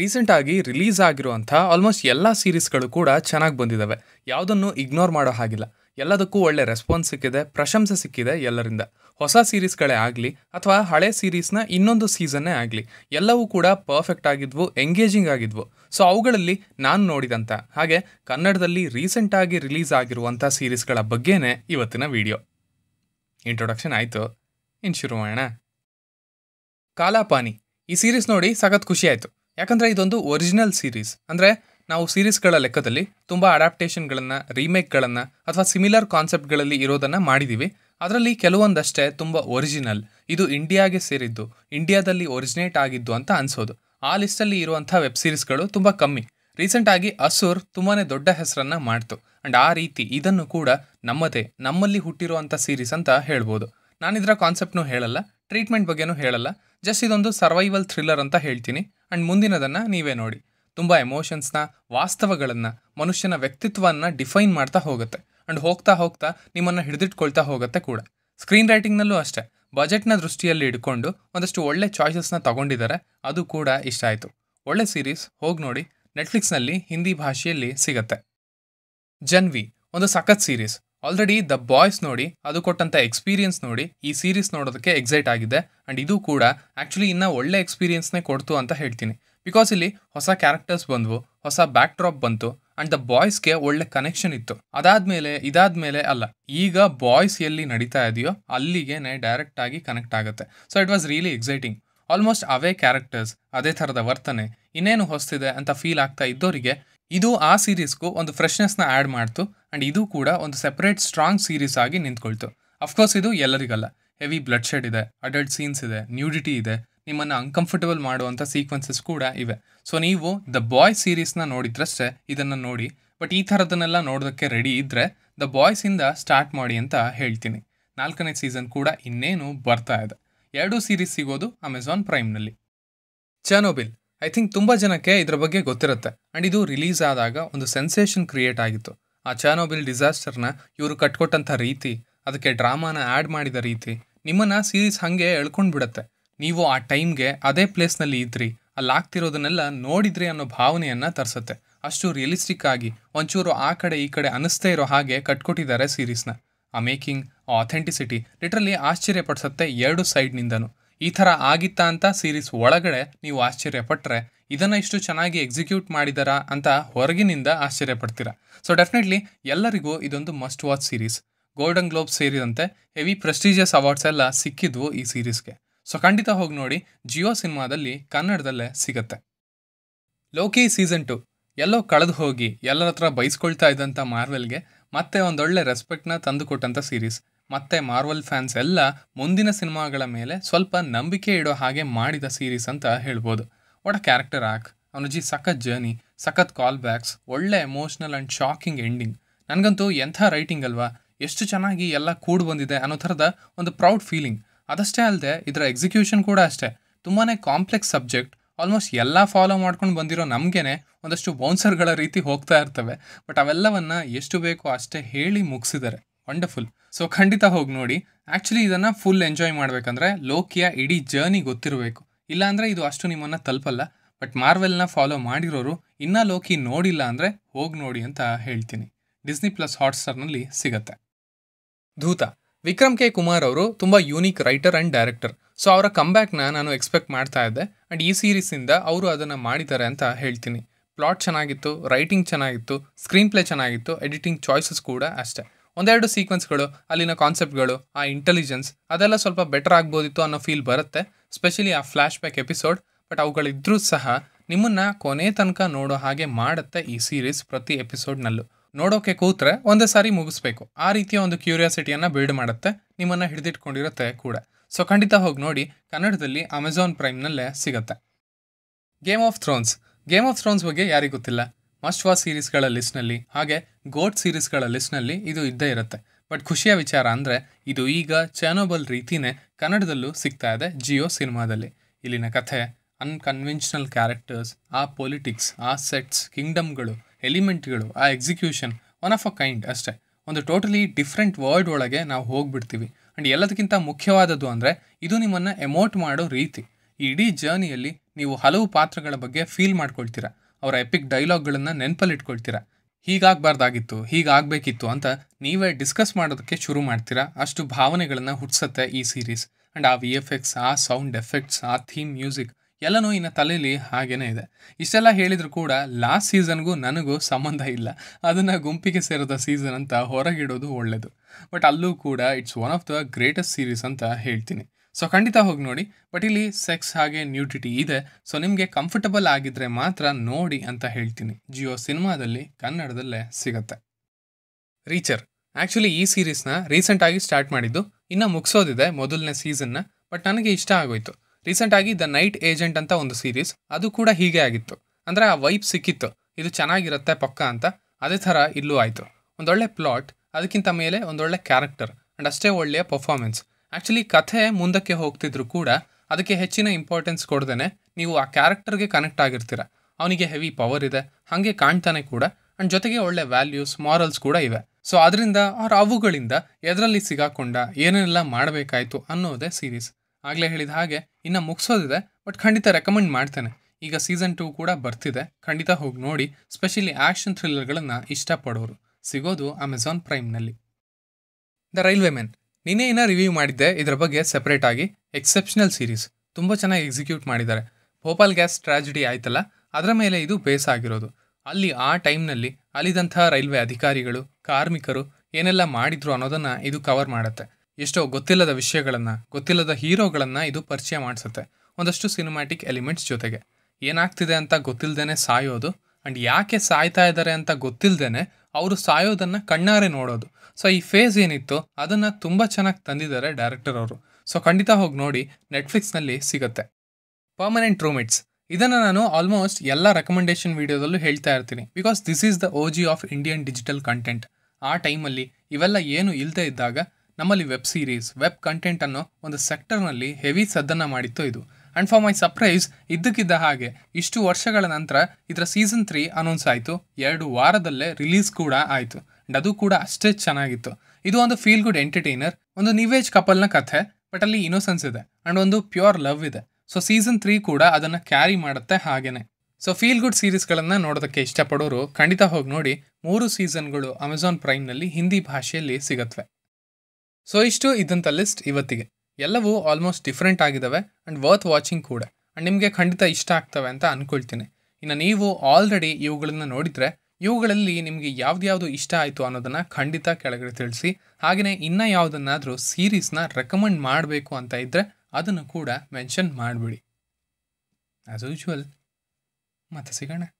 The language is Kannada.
ರೀಸೆಂಟ್ ಆಗಿ ರಿಲೀಸ್ ಆಗಿರುವಂಥ ಆಲ್ಮೋಸ್ಟ್ ಎಲ್ಲ ಸೀರೀಸ್ಗಳು ಕೂಡ ಚೆನ್ನಾಗಿ ಬಂದಿದ್ದಾವೆ ಯಾವುದನ್ನು ಇಗ್ನೋರ್ ಮಾಡೋ ಹಾಗಿಲ್ಲ ಎಲ್ಲದಕ್ಕೂ ಒಳ್ಳೆ ರೆಸ್ಪಾನ್ಸ್ ಸಿಕ್ಕಿದೆ ಪ್ರಶಂಸೆ ಸಿಕ್ಕಿದೆ ಎಲ್ಲರಿಂದ ಹೊಸ ಸೀರೀಸ್ಗಳೇ ಆಗಲಿ ಅಥವಾ ಹಳೆ ಸೀರೀಸ್ನ ಇನ್ನೊಂದು ಸೀಸನ್ನೇ ಆಗಲಿ ಎಲ್ಲವೂ ಕೂಡ ಪರ್ಫೆಕ್ಟ್ ಆಗಿದ್ವು ಎಂಗೇಜಿಂಗ್ ಆಗಿದ್ವು ಸೊ ಅವುಗಳಲ್ಲಿ ನಾನು ನೋಡಿದಂಥ ಹಾಗೆ ಕನ್ನಡದಲ್ಲಿ ರೀಸೆಂಟಾಗಿ ರಿಲೀಸ್ ಆಗಿರುವಂಥ ಸೀರೀಸ್ಗಳ ಬಗ್ಗೆನೇ ಇವತ್ತಿನ ವಿಡಿಯೋ ಇಂಟ್ರೊಡಕ್ಷನ್ ಆಯಿತು ಇನ್ನು ಶುರು ಮಾಡೋಣ ಕಾಲಾಪಾನಿ ಈ ಸೀರೀಸ್ ನೋಡಿ ಸಖತ್ ಖುಷಿ ಆಯಿತು ಯಾಕಂದರೆ ಇದೊಂದು ಒರಿಜಿನಲ್ ಸೀರೀಸ್ ಅಂದರೆ ನಾವು ಸೀರೀಸ್ಗಳ ಲೆಕ್ಕದಲ್ಲಿ ತುಂಬ ಅಡಾಪ್ಟೇಷನ್ಗಳನ್ನು ರೀಮೇಕ್ಗಳನ್ನು ಅಥವಾ ಸಿಮಿಲರ್ ಕಾನ್ಸೆಪ್ಟ್ಗಳಲ್ಲಿ ಇರೋದನ್ನು ಮಾಡಿದ್ದೀವಿ ಅದರಲ್ಲಿ ಕೆಲವೊಂದಷ್ಟೇ ತುಂಬ ಒರಿಜಿನಲ್ ಇದು ಇಂಡಿಯಾಗೆ ಸೇರಿದ್ದು ಇಂಡಿಯಾದಲ್ಲಿ ಒರಿಜಿನೇಟ್ ಆಗಿದ್ದು ಅಂತ ಅನಿಸೋದು ಆ ಲಿಸ್ಟಲ್ಲಿ ಇರುವಂಥ ವೆಬ್ ಸೀರೀಸ್ಗಳು ತುಂಬ ಕಮ್ಮಿ ರೀಸೆಂಟಾಗಿ ಅಸುರ್ ತುಂಬಾ ದೊಡ್ಡ ಹೆಸರನ್ನು ಮಾಡ್ತು ಆ್ಯಂಡ್ ಆ ರೀತಿ ಇದನ್ನು ಕೂಡ ನಮ್ಮದೇ ನಮ್ಮಲ್ಲಿ ಹುಟ್ಟಿರುವಂಥ ಸೀರೀಸ್ ಅಂತ ಹೇಳ್ಬೋದು ನಾನಿದರ ಕಾನ್ಸೆಪ್ಟ್ನೂ ಹೇಳಲ್ಲ ಟ್ರೀಟ್ಮೆಂಟ್ ಬಗ್ಗೆನೂ ಹೇಳಲ್ಲ ಜಸ್ಟ್ ಇದೊಂದು ಸರ್ವೈವಲ್ ಥ್ರಿಲ್ಲರ್ ಅಂತ ಹೇಳ್ತೀನಿ ಆ್ಯಂಡ್ ಮುಂದಿನದನ್ನು ನೀವೇ ನೋಡಿ ತುಂಬ ಎಮೋಷನ್ಸ್ನ ವಾಸ್ತವಗಳನ್ನು ಮನುಷ್ಯನ ವ್ಯಕ್ತಿತ್ವವನ್ನು ಡಿಫೈನ್ ಮಾಡ್ತಾ ಹೋಗುತ್ತೆ ಆ್ಯಂಡ್ ಹೋಗ್ತಾ ಹೋಗ್ತಾ ನಿಮ್ಮನ್ನು ಹಿಡಿದಿಟ್ಕೊಳ್ತಾ ಹೋಗುತ್ತೆ ಕೂಡ ಸ್ಕ್ರೀನ್ ರೈಟಿಂಗ್ನಲ್ಲೂ ಅಷ್ಟೇ ಬಜೆಟ್ನ ದೃಷ್ಟಿಯಲ್ಲಿ ಇಟ್ಕೊಂಡು ಒಂದಷ್ಟು ಒಳ್ಳೆ ಚಾಯ್ಸಸ್ನ ತಗೊಂಡಿದ್ದಾರೆ ಅದು ಕೂಡ ಇಷ್ಟ ಆಯಿತು ಒಳ್ಳೆ ಸೀರೀಸ್ ಹೋಗಿ ನೋಡಿ ನೆಟ್ಫ್ಲಿಕ್ಸ್ನಲ್ಲಿ ಹಿಂದಿ ಭಾಷೆಯಲ್ಲಿ ಸಿಗತ್ತೆ ಜನ್ವಿ ಒಂದು ಸಖತ್ ಸೀರೀಸ್ ಆಲ್ರೆಡಿ ದ ಬಾಯ್ಸ್ ನೋಡಿ ಅದು ಕೊಟ್ಟಂತ ಎಕ್ಸ್ಪೀರಿಯನ್ಸ್ ನೋಡಿ ಈ ಸೀರೀಸ್ ನೋಡೋದಕ್ಕೆ ಎಕ್ಸೈಟ್ ಆಗಿದೆ ಅಂಡ್ ಇದು ಕೂಡ ಆಕ್ಚುಲಿ ಇನ್ನ ಒಳ್ಳೆ ಎಕ್ಸ್ಪೀರಿಯನ್ಸ್ನೇ ಕೊಡ್ತು ಅಂತ ಹೇಳ್ತೀನಿ ಬಿಕಾಸ್ ಇಲ್ಲಿ ಹೊಸ ಕ್ಯಾರೆಕ್ಟರ್ಸ್ ಬಂದ್ವು ಹೊಸ ಬ್ಯಾಕ್ ಡ್ರಾಪ್ ಬಂತು ಅಂಡ್ ದ ಬಾಯ್ಸ್ಗೆ ಒಳ್ಳೆ ಕನೆಕ್ಷನ್ ಇತ್ತು ಅದಾದ್ಮೇಲೆ ಇದಾದ್ಮೇಲೆ ಅಲ್ಲ ಈಗ ಬಾಯ್ಸ್ ಎಲ್ಲಿ ನಡೀತಾ ಇದೆಯೋ ಅಲ್ಲಿಗೆ ಡೈರೆಕ್ಟ್ ಆಗಿ ಕನೆಕ್ಟ್ ಆಗುತ್ತೆ so it was really exciting almost ಅವೇ ಕ್ಯಾರೆಕ್ಟರ್ಸ್ ಅದೇ ಥರದ ವರ್ತನೆ ಇನ್ನೇನು ಹೊಸ್ತಿದೆ ಅಂತ ಫೀಲ್ ಆಗ್ತಾ ಇದ್ದೋರಿಗೆ ಇದು ಆ ಸೀರೀಸ್ಗೂ ಒಂದು ಫ್ರೆಶ್ನೆಸ್ನ ಆ್ಯಡ್ ಮಾಡ್ತು ಆ್ಯಂಡ್ ಇದು ಕೂಡ ಒಂದು ಸೆಪರೇಟ್ ಸ್ಟ್ರಾಂಗ್ ಸೀರೀಸ್ ಆಗಿ ನಿಂತ್ಕೊಳ್ತು ಅಫ್ಕೋರ್ಸ್ ಇದು ಎಲ್ಲರಿಗಲ್ಲ ಹೆವಿ ಬ್ಲಡ್ ಶೆಡ್ ಇದೆ ಅಡಲ್ಟ್ ಸೀನ್ಸ್ ಇದೆ ನ್ಯೂಡಿಟಿ ಇದೆ ನಿಮ್ಮನ್ನು ಅನ್ಕಂಫರ್ಟಬಲ್ ಮಾಡುವಂಥ ಸೀಕ್ವೆನ್ಸಸ್ ಕೂಡ ಇವೆ ಸೊ ನೀವು ದ ಬಾಯ್ ಸೀರೀಸ್ನ ನೋಡಿದ್ರಷ್ಟೇ ಇದನ್ನು ನೋಡಿ ಬಟ್ ಈ ಥರದನ್ನೆಲ್ಲ ನೋಡೋದಕ್ಕೆ ರೆಡಿ ಇದ್ದರೆ ದ ಬಾಯ್ಸಿಂದ ಸ್ಟಾರ್ಟ್ ಮಾಡಿ ಅಂತ ಹೇಳ್ತೀನಿ ನಾಲ್ಕನೇ ಸೀಸನ್ ಕೂಡ ಇನ್ನೇನು ಬರ್ತಾ ಇದೆ ಎರಡೂ ಸೀರೀಸ್ ಸಿಗೋದು ಅಮೆಝಾನ್ ಪ್ರೈಮ್ನಲ್ಲಿ ಚನೋಬಿಲ್ ಐ ಥಿಂಕ್ ತುಂಬ ಜನಕ್ಕೆ ಇದರ ಬಗ್ಗೆ ಗೊತ್ತಿರುತ್ತೆ ಆ್ಯಂಡ್ ಇದು ರಿಲೀಸ್ ಆದಾಗ ಒಂದು ಸೆನ್ಸೇಷನ್ ಕ್ರಿಯೇಟ್ ಆಗಿತ್ತು ಆ ಚಾನೋಬಿಲ್ ಡಿಸಾಸ್ಟರ್ನ ಇವರು ಕಟ್ಕೊಟ್ಟಂಥ ರೀತಿ ಅದಕ್ಕೆ ಡ್ರಾಮಾನ ಆ್ಯಡ್ ಮಾಡಿದ ರೀತಿ ನಿಮ್ಮನ್ನು ಸೀರೀಸ್ ಹಾಗೆ ಎಳ್ಕೊಂಡು ಬಿಡುತ್ತೆ ನೀವು ಆ ಟೈಮ್ಗೆ ಅದೇ ಪ್ಲೇಸ್ನಲ್ಲಿ ಇದ್ರಿ ಅಲ್ಲಿ ಆಗ್ತಿರೋದನ್ನೆಲ್ಲ ನೋಡಿದ್ರಿ ಅನ್ನೋ ಭಾವನೆಯನ್ನು ತರಿಸುತ್ತೆ ಅಷ್ಟು ರಿಯಲಿಸ್ಟಿಕ್ ಆಗಿ ಒಂಚೂರು ಆ ಕಡೆ ಈ ಕಡೆ ಅನಿಸ್ತೇ ಇರೋ ಹಾಗೆ ಕಟ್ಕೊಟ್ಟಿದ್ದಾರೆ ಸೀರೀಸ್ನ ಆ ಮೇಕಿಂಗ್ ಆ ಅಥೆಂಟಿಸಿಟಿ ಲಿಟ್ರಲಿ ಆಶ್ಚರ್ಯಪಡಿಸುತ್ತೆ ಎರಡು ಸೈಡ್ನಿಂದನೂ ಈ ಥರ ಆಗಿತ್ತಾ ಅಂತ ಸೀರೀಸ್ ಒಳಗಡೆ ನೀವು ಆಶ್ಚರ್ಯಪಟ್ಟರೆ ಇದನ್ನು ಇಷ್ಟು ಚೆನ್ನಾಗಿ ಎಕ್ಸಿಕ್ಯೂಟ್ ಮಾಡಿದಾರಾ ಅಂತ ಹೊರಗಿನಿಂದ ಆಶ್ಚರ್ಯ ಪಡ್ತೀರಾ ಸೊ ಡೆಫಿನೆಟ್ಲಿ ಎಲ್ಲರಿಗೂ ಇದೊಂದು must watch series Golden Globe ಸೇರಿದಂತೆ ಹೆವಿ ಪ್ರೆಸ್ಟೀಜಿಯಸ್ ಅವಾರ್ಡ್ಸ್ ಎಲ್ಲ ಸಿಕ್ಕಿದ್ವು ಈ ಸೀರೀಸ್ಗೆ ಸೊ ಖಂಡಿತ ಹೋಗಿ ನೋಡಿ ಜಿಯೋ ಸಿನಿಮಾದಲ್ಲಿ ಕನ್ನಡದಲ್ಲೇ ಸಿಗತ್ತೆ ಲೋಕಿ ಸೀಸನ್ ಟು ಎಲ್ಲೋ ಕಳೆದು ಹೋಗಿ ಎಲ್ಲರ ಹತ್ರ ಬೈಸ್ಕೊಳ್ತಾ ಇದ್ದಂಥ ಮಾರ್ವೆಲ್ಗೆ ಮತ್ತೆ ಒಂದೊಳ್ಳೆ ರೆಸ್ಪೆಕ್ಟ್ನ ಕೊಟ್ಟಂಥ ಸೀರೀಸ್ ಮತ್ತೆ ಮಾರ್ವೆಲ್ ಫ್ಯಾನ್ಸ್ ಎಲ್ಲ ಮುಂದಿನ ಸಿನಿಮಾಗಳ ಮೇಲೆ ಸ್ವಲ್ಪ ನಂಬಿಕೆ ಇಡೋ ಹಾಗೆ ಮಾಡಿದ ಸೀರೀಸ್ ಅಂತ ಹೇಳ್ಬೋದು ವಾಟ್ ಅ ಕ್ಯಾರೆಕ್ಟರ್ ಆ್ಯಕ್ ಅವನ ಜಿ ಸಖತ್ ಜರ್ನಿ ಸಖತ್ ಕಾಲ್ ಬ್ಯಾಕ್ಸ್ ಒಳ್ಳೆ ಎಮೋಷ್ನಲ್ ಆ್ಯಂಡ್ ಶಾಕಿಂಗ್ ಎಂಡಿಂಗ್ ನನಗಂತೂ ಎಂಥ ರೈಟಿಂಗ್ ಅಲ್ವಾ ಎಷ್ಟು ಚೆನ್ನಾಗಿ ಎಲ್ಲ ಕೂಡಿ ಬಂದಿದೆ ಅನ್ನೋ ಥರದ ಒಂದು ಪ್ರೌಡ್ ಫೀಲಿಂಗ್ ಅದಷ್ಟೇ ಅಲ್ಲದೆ ಇದರ ಎಕ್ಸಿಕ್ಯೂಷನ್ ಕೂಡ ಅಷ್ಟೇ ತುಂಬಾ ಕಾಂಪ್ಲೆಕ್ಸ್ ಸಬ್ಜೆಕ್ಟ್ ಆಲ್ಮೋಸ್ಟ್ ಎಲ್ಲ ಫಾಲೋ ಮಾಡ್ಕೊಂಡು ಬಂದಿರೋ ನಮಗೇನೆ ಒಂದಷ್ಟು ಬೌನ್ಸರ್ಗಳ ರೀತಿ ಹೋಗ್ತಾ ಇರ್ತವೆ ಬಟ್ ಅವೆಲ್ಲವನ್ನು ಎಷ್ಟು ಬೇಕೋ ಅಷ್ಟೇ ಹೇಳಿ ಮುಗಿಸಿದ್ದಾರೆ ವಂಡರ್ಫುಲ್ ಸೊ ಖಂಡಿತ ಹೋಗಿ ನೋಡಿ ಆ್ಯಕ್ಚುಲಿ ಇದನ್ನು ಫುಲ್ ಎಂಜಾಯ್ ಮಾಡಬೇಕಂದ್ರೆ ಲೋಕಿಯ ಇಡೀ ಜರ್ನಿ ಗೊತ್ತಿರಬೇಕು ಇಲ್ಲಾಂದರೆ ಇದು ಅಷ್ಟು ನಿಮ್ಮನ್ನು ತಲುಪಲ್ಲ ಬಟ್ ಮಾರ್ವೆಲ್ನ ಫಾಲೋ ಮಾಡಿರೋರು ಇನ್ನೂ ಲೋಕಿ ನೋಡಿಲ್ಲ ಅಂದರೆ ಹೋಗಿ ನೋಡಿ ಅಂತ ಹೇಳ್ತೀನಿ ಡಿಸ್ನಿ ಪ್ಲಸ್ ಹಾಟ್ಸ್ಟಾರ್ನಲ್ಲಿ ಸಿಗತ್ತೆ ಧೂತ ವಿಕ್ರಮ್ ಕೆ ಕುಮಾರ್ ಅವರು ತುಂಬ unique writer and director so ಅವರ ನ ನಾನು ಎಕ್ಸ್ಪೆಕ್ಟ್ ಮಾಡ್ತಾ ಇದ್ದೆ ಆ್ಯಂಡ್ ಈ ಸೀರೀಸಿಂದ ಅವರು ಅದನ್ನು ಮಾಡಿದ್ದಾರೆ ಅಂತ ಹೇಳ್ತೀನಿ ಪ್ಲಾಟ್ ಚೆನ್ನಾಗಿತ್ತು ರೈಟಿಂಗ್ ಚೆನ್ನಾಗಿತ್ತು ಸ್ಕ್ರೀನ್ ಪ್ಲೇ ಚೆನ್ನಾಗಿತ್ತು ಎಡಿಟಿಂಗ್ ಚಾಯ್ಸಸ್ ಕೂಡ ಅಷ್ಟೇ ಒಂದೆರಡು ಸೀಕ್ವೆನ್ಸ್ಗಳು ಅಲ್ಲಿನ ಕಾನ್ಸೆಪ್ಟ್ಗಳು ಆ ಇಂಟೆಲಿಜೆನ್ಸ್ ಅದೆಲ್ಲ ಸ್ವಲ್ಪ ಬೆಟರ್ ಆಗ್ಬೋದಿತ್ತು ಅನ್ನೋ ಫೀಲ್ ಬರುತ್ತೆ ಸ್ಪೆಷಲಿ ಆ ಫ್ಲ್ಯಾಶ್ ಬ್ಯಾಕ್ ಎಪಿಸೋಡ್ ಬಟ್ ಅವುಗಳಿದ್ರೂ ಸಹ ನಿಮ್ಮನ್ನು ಕೊನೆ ತನಕ ನೋಡೋ ಹಾಗೆ ಮಾಡುತ್ತೆ ಈ ಸೀರೀಸ್ ಪ್ರತಿ ಎಪಿಸೋಡ್ನಲ್ಲೂ ನೋಡೋಕೆ ಕೂತ್ರೆ ಒಂದೇ ಸಾರಿ ಮುಗಿಸ್ಬೇಕು ಆ ರೀತಿಯ ಒಂದು ಕ್ಯೂರಿಯಾಸಿಟಿಯನ್ನು ಬಿಲ್ಡ್ ಮಾಡುತ್ತೆ ನಿಮ್ಮನ್ನು ಹಿಡಿದಿಟ್ಕೊಂಡಿರುತ್ತೆ ಕೂಡ ಸೊ ಖಂಡಿತ ಹೋಗಿ ನೋಡಿ ಕನ್ನಡದಲ್ಲಿ ಅಮೆಝಾನ್ ಪ್ರೈಮ್ನಲ್ಲೇ ಸಿಗುತ್ತೆ Game of Thrones Game of Thrones ಬಗ್ಗೆ ಯಾರಿಗೂ ಗೊತ್ತಿಲ್ಲ ಮಸ್ಟ್ ವಾಚ್ ಸೀರೀಸ್ಗಳ ಲಿಸ್ಟ್ನಲ್ಲಿ ಹಾಗೆ ಗೋಟ್ ಸೀರೀಸ್ಗಳ ಲಿಸ್ಟ್ನಲ್ಲಿ ಇದು ಇದ್ದೇ ಇರುತ್ತೆ ಬಟ್ ಖುಷಿಯ ವಿಚಾರ ಅಂದರೆ ಇದು ಈಗ ಚಾನೋಬಲ್ ರೀತಿನೇ ಕನ್ನಡದಲ್ಲೂ ಸಿಗ್ತಾ ಇದೆ ಜಿಯೋ ಸಿನಿಮಾದಲ್ಲಿ ಇಲ್ಲಿನ ಕಥೆ ಅನ್ಕನ್ವೆನ್ಷನಲ್ ಕ್ಯಾರೆಕ್ಟರ್ಸ್ ಆ ಪೊಲಿಟಿಕ್ಸ್ ಆ ಸೆಟ್ಸ್ ಕಿಂಗ್ಡಮ್ಗಳು ಎಲಿಮೆಂಟ್ಗಳು ಆ execution one of a kind ಅಷ್ಟೇ ಒಂದು ಟೋಟಲಿ ಡಿಫ್ರೆಂಟ್ ವರ್ಲ್ಡ್ ಒಳಗೆ ನಾವು ಹೋಗ್ಬಿಡ್ತೀವಿ ಆ್ಯಂಡ್ ಎಲ್ಲದಕ್ಕಿಂತ ಮುಖ್ಯವಾದದ್ದು ಅಂದರೆ ಇದು ನಿಮ್ಮನ್ನು ಎಮೋಟ್ ಮಾಡೋ ರೀತಿ ಈ ಇಡೀ ಜರ್ನಿಯಲ್ಲಿ ನೀವು ಹಲವು ಪಾತ್ರಗಳ ಬಗ್ಗೆ ಫೀಲ್ ಮಾಡ್ಕೊಳ್ತೀರಾ ಅವರ ಎಪಿಕ್ ಡೈಲಾಗ್ಗಳನ್ನು ನೆನಪಲ್ಲಿ ಇಟ್ಕೊಳ್ತೀರಾ ಹೀಗಾಗಬಾರ್ದಾಗಿತ್ತು ಹೀಗಾಗಬೇಕಿತ್ತು ಅಂತ ನೀವೇ ಡಿಸ್ಕಸ್ ಮಾಡೋದಕ್ಕೆ ಶುರು ಮಾಡ್ತೀರಾ ಅಷ್ಟು ಭಾವನೆಗಳನ್ನು ಹುಟ್ಟಿಸತ್ತೆ ಈ ಸೀರೀಸ್ ಆ್ಯಂಡ್ ಆ ವಿ ಎಫ್ ಎಕ್ಸ್ ಆ ಸೌಂಡ್ ಎಫೆಕ್ಟ್ಸ್ ಆ ಥೀಮ್ ಮ್ಯೂಸಿಕ್ ಎಲ್ಲನೂ ಇನ್ನು ತಲೆಯಲ್ಲಿ ಹಾಗೇನೇ ಇದೆ ಇಷ್ಟೆಲ್ಲ ಹೇಳಿದರೂ ಕೂಡ ಲಾಸ್ಟ್ ಸೀಸನ್ಗೂ ನನಗೂ ಸಂಬಂಧ ಇಲ್ಲ ಅದನ್ನು ಗುಂಪಿಗೆ ಸೇರಿದ ಸೀಸನ್ ಅಂತ ಹೊರಗಿಡೋದು ಒಳ್ಳೆಯದು ಬಟ್ ಅಲ್ಲೂ ಕೂಡ it's one of the greatest series ಅಂತ ಹೇಳ್ತೀನಿ ಸೊ ಖಂಡಿತ ಹೋಗಿ ನೋಡಿ ಬಟ್ ಇಲ್ಲಿ ಸೆಕ್ಸ್ ಹಾಗೆ ನ್ಯೂಟಿಟಿ ಇದೆ ಸೊ ನಿಮಗೆ ಕಂಫರ್ಟಬಲ್ ಆಗಿದ್ರೆ ಮಾತ್ರ ನೋಡಿ ಅಂತ ಹೇಳ್ತೀನಿ ಜಿಯೋ ಸಿನಿಮಾದಲ್ಲಿ ಕನ್ನಡದಲ್ಲೇ ಸಿಗತ್ತೆ ರೀಚರ್ ಆ್ಯಕ್ಚುಲಿ ಈ ಸೀರೀಸ್ನ ರೀಸೆಂಟಾಗಿ ಸ್ಟಾರ್ಟ್ ಮಾಡಿದ್ದು ಇನ್ನು ಮುಗಿಸೋದಿದೆ ಮೊದಲನೇ ಸೀಸನ್ನ ಬಟ್ ನನಗೆ ಇಷ್ಟ ಆಗೋಯ್ತು ರೀಸೆಂಟಾಗಿ ದ ನೈಟ್ ಏಜೆಂಟ್ ಅಂತ ಒಂದು ಸೀರೀಸ್ ಅದು ಕೂಡ ಹೀಗೆ ಆಗಿತ್ತು ಅಂದರೆ ಆ ವೈಪ್ ಸಿಕ್ಕಿತ್ತು ಇದು ಚೆನ್ನಾಗಿರುತ್ತೆ ಪಕ್ಕ ಅಂತ ಅದೇ ಥರ ಇಲ್ಲೂ ಆಯಿತು ಒಂದೊಳ್ಳೆ ಪ್ಲಾಟ್ ಅದಕ್ಕಿಂತ ಮೇಲೆ ಒಂದೊಳ್ಳೆ ಕ್ಯಾರೆಕ್ಟರ್ ಆ್ಯಂಡ್ ಅಷ್ಟೇ ಒಳ್ಳೆಯ ಪರ್ಫಾರ್ಮೆನ್ಸ್ ಆ್ಯಕ್ಚುಲಿ ಕಥೆ ಮುಂದಕ್ಕೆ ಹೋಗ್ತಿದ್ರು ಕೂಡ ಅದಕ್ಕೆ ಹೆಚ್ಚಿನ ಇಂಪಾರ್ಟೆನ್ಸ್ ಕೊಡ್ದೇನೆ ನೀವು ಆ ಕ್ಯಾರೆಕ್ಟರ್ಗೆ ಕನೆಕ್ಟ್ ಆಗಿರ್ತೀರ ಅವನಿಗೆ ಹೆವಿ ಪವರ್ ಇದೆ ಹಾಗೆ ಕಾಣ್ತಾನೆ ಕೂಡ ಆ್ಯಂಡ್ ಜೊತೆಗೆ ಒಳ್ಳೆ ವ್ಯಾಲ್ಯೂಸ್ ಮಾರಲ್ಸ್ ಕೂಡ ಇವೆ ಸೊ ಅದರಿಂದ ಅವ್ರ ಅವುಗಳಿಂದ ಎದರಲ್ಲಿ ಸಿಗಾಕೊಂಡ ಏನೇನೆಲ್ಲ ಮಾಡಬೇಕಾಯ್ತು ಅನ್ನೋದೇ ಸೀರೀಸ್ ಆಗಲೇ ಹೇಳಿದ ಹಾಗೆ ಇನ್ನು ಮುಗಿಸೋದಿದೆ ಬಟ್ ಖಂಡಿತ ರೆಕಮೆಂಡ್ ಮಾಡ್ತೇನೆ ಈಗ ಸೀಸನ್ ಟೂ ಕೂಡ ಬರ್ತಿದೆ ಖಂಡಿತ ಹೋಗಿ ನೋಡಿ ಸ್ಪೆಷಲಿ ಆ್ಯಕ್ಷನ್ ಥ್ರಿಲ್ಲರ್ಗಳನ್ನು ಇಷ್ಟಪಡೋರು ಸಿಗೋದು ಅಮೆಝಾನ್ ಪ್ರೈಮ್ನಲ್ಲಿ ದ ರೈಲ್ವೆ ಮೆನ್ ನಿನ್ನೆ ಇನ್ನ ರಿವ್ಯೂ ಮಾಡಿದ್ದೆ ಇದರ ಬಗ್ಗೆ ಆಗಿ ಎಕ್ಸೆಪ್ಷನಲ್ ಸೀರೀಸ್ ತುಂಬ ಚೆನ್ನಾಗಿ ಎಕ್ಸಿಕ್ಯೂಟ್ ಮಾಡಿದ್ದಾರೆ ಭೋಪಾಲ್ ಗ್ಯಾಸ್ ಟ್ರಾಜಿಡಿ ಆಯ್ತಲ್ಲ ಅದರ ಮೇಲೆ ಇದು ಬೇಸ್ ಆಗಿರೋದು ಅಲ್ಲಿ ಆ ಟೈಮ್ನಲ್ಲಿ ಅಲ್ಲಿದಂತಹ ರೈಲ್ವೆ ಅಧಿಕಾರಿಗಳು ಕಾರ್ಮಿಕರು ಏನೆಲ್ಲ ಮಾಡಿದ್ರು ಅನ್ನೋದನ್ನು ಇದು ಕವರ್ ಮಾಡುತ್ತೆ ಎಷ್ಟೋ ಗೊತ್ತಿಲ್ಲದ ವಿಷಯಗಳನ್ನು ಗೊತ್ತಿಲ್ಲದ ಹೀರೋಗಳನ್ನು ಇದು ಪರಿಚಯ ಮಾಡಿಸುತ್ತೆ ಒಂದಷ್ಟು ಸಿನಿಮ್ಯಾಟಿಕ್ ಎಲಿಮೆಂಟ್ಸ್ ಜೊತೆಗೆ ಏನಾಗ್ತಿದೆ ಅಂತ ಗೊತ್ತಿಲ್ಲದೇನೆ ಸಾಯೋದು ಆ್ಯಂಡ್ ಯಾಕೆ ಸಾಯ್ತಾ ಇದ್ದಾರೆ ಅಂತ ಗೊತ್ತಿಲ್ಲದೇನೆ ಅವರು ಸಾಯೋದನ್ನು ಕಣ್ಣಾರೆ ನೋಡೋದು ಸೊ ಈ ಫೇಸ್ ಏನಿತ್ತು ಅದನ್ನು ತುಂಬ ಚೆನ್ನಾಗಿ ತಂದಿದ್ದಾರೆ ಡೈರೆಕ್ಟರ್ ಅವರು ಸೊ ಖಂಡಿತ ಹೋಗಿ ನೋಡಿ ನೆಟ್ಫ್ಲಿಕ್ಸ್ನಲ್ಲಿ ಸಿಗುತ್ತೆ ಪರ್ಮನೆಂಟ್ ರೂಮೇಟ್ಸ್ ಇದನ್ನು ನಾನು ಆಲ್ಮೋಸ್ಟ್ ಎಲ್ಲ ರೆಕಮೆಂಡೇಶನ್ ವೀಡಿಯೋದಲ್ಲೂ ಹೇಳ್ತಾ ಇರ್ತೀನಿ because this is the O G of Indian digital content ಆ ಟೈಮಲ್ಲಿ ಇವೆಲ್ಲ ಏನು ಇಲ್ಲದೆ ಇದ್ದಾಗ ನಮ್ಮಲ್ಲಿ ವೆಬ್ ಸೀರೀಸ್ ವೆಬ್ ಕಂಟೆಂಟನ್ನು ಒಂದು ಸೆಕ್ಟರ್ನಲ್ಲಿ ಹೆವಿ ಸದ್ದನ್ನು ಮಾಡಿತ್ತು ಇದು ಅಂಡ್ ಫಾರ್ ಮೈ ಸರ್ಪ್ರೈಸ್ ಇದ್ದಕ್ಕಿದ್ದ ಹಾಗೆ ಇಷ್ಟು ವರ್ಷಗಳ ನಂತರ ಇದರ ಸೀಸನ್ ತ್ರೀ ಅನೌನ್ಸ್ ಆಯಿತು ಎರಡು ವಾರದಲ್ಲೇ ರಿಲೀಸ್ ಕೂಡ ಆಯಿತು ಅಂಡ್ ಅದು ಕೂಡ ಅಷ್ಟೇ ಚೆನ್ನಾಗಿತ್ತು ಇದು ಒಂದು ಫೀಲ್ ಗುಡ್ ಎಂಟರ್ಟೈನರ್ ಒಂದು ನಿವೇಜ್ ಕಪಲ್ನ ಕಥೆ ಬಟ್ ಅಲ್ಲಿ ಇನೋಸೆನ್ಸ್ ಇದೆ ಅಂಡ್ ಒಂದು ಪ್ಯೂರ್ ಲವ್ ಇದೆ ಸೊ ಸೀಸನ್ ತ್ರೀ ಕೂಡ ಅದನ್ನು ಕ್ಯಾರಿ ಮಾಡುತ್ತೆ ಹಾಗೇನೆ ಸೊ ಫೀಲ್ ಗುಡ್ ಸೀರೀಸ್ಗಳನ್ನು ನೋಡೋದಕ್ಕೆ ಇಷ್ಟಪಡೋರು ಖಂಡಿತ ಹೋಗಿ ನೋಡಿ ಮೂರು ಸೀಸನ್ಗಳು ಅಮೆಝಾನ್ ಪ್ರೈಮ್ನಲ್ಲಿ ಹಿಂದಿ ಭಾಷೆಯಲ್ಲಿ ಸಿಗತ್ವೆ ಸೊ ಇಷ್ಟು ಇದ್ದಂಥ ಲಿಸ್ಟ್ ಇವತ್ತಿಗೆ ಎಲ್ಲವೂ ಆಲ್ಮೋಸ್ಟ್ ಡಿಫ್ರೆಂಟ್ ಆಗಿದ್ದಾವೆ ಆ್ಯಂಡ್ ವರ್ತ್ ವಾಚಿಂಗ್ ಕೂಡ ಆ್ಯಂಡ್ ನಿಮಗೆ ಖಂಡಿತ ಇಷ್ಟ ಆಗ್ತವೆ ಅಂತ ಅಂದ್ಕೊಳ್ತೀನಿ ಇನ್ನು ನೀವು ಆಲ್ರೆಡಿ ಇವುಗಳನ್ನು ನೋಡಿದರೆ ಇವುಗಳಲ್ಲಿ ನಿಮಗೆ ಯಾವ್ದು ಇಷ್ಟ ಆಯಿತು ಅನ್ನೋದನ್ನು ಖಂಡಿತ ಕೆಳಗಡೆ ತಿಳಿಸಿ ಹಾಗೆಯೇ ಇನ್ನೂ ಯಾವುದನ್ನಾದರೂ ಸೀರೀಸ್ನ ರೆಕಮೆಂಡ್ ಮಾಡಬೇಕು ಅಂತ ಇದ್ದರೆ ಅದನ್ನು ಕೂಡ ಮೆನ್ಷನ್ ಮಾಡಿಬಿಡಿ ಆ್ಯಸ್ ಯೂಶ್ವಲ್ ಮತ್ತೆ ಸಿಗೋಣ